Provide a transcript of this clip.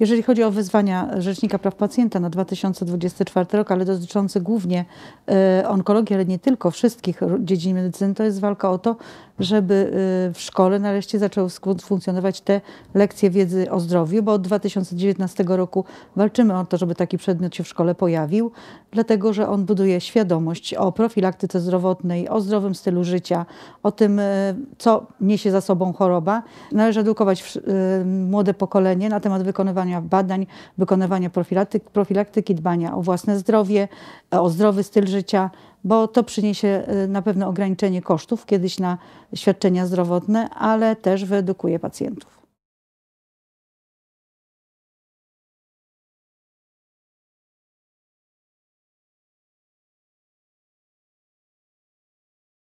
Jeżeli chodzi o wyzwania Rzecznika Praw Pacjenta na 2024 rok, ale dotyczące głównie e, onkologii, ale nie tylko, wszystkich dziedzin medycyny, to jest walka o to, żeby e, w szkole nareszcie zaczęły funkcjonować te lekcje wiedzy o zdrowiu, bo od 2019 roku walczymy o to, żeby taki przedmiot się w szkole pojawił dlatego że on buduje świadomość o profilaktyce zdrowotnej, o zdrowym stylu życia, o tym, e, co niesie za sobą choroba. Należy edukować e, młode pokolenie na temat wykonywania badań, wykonywania profilaktyk, profilaktyki, dbania o własne zdrowie, o zdrowy styl życia, bo to przyniesie e, na pewno ograniczenie kosztów kiedyś na świadczenia zdrowotne, ale też wyedukuje pacjentów.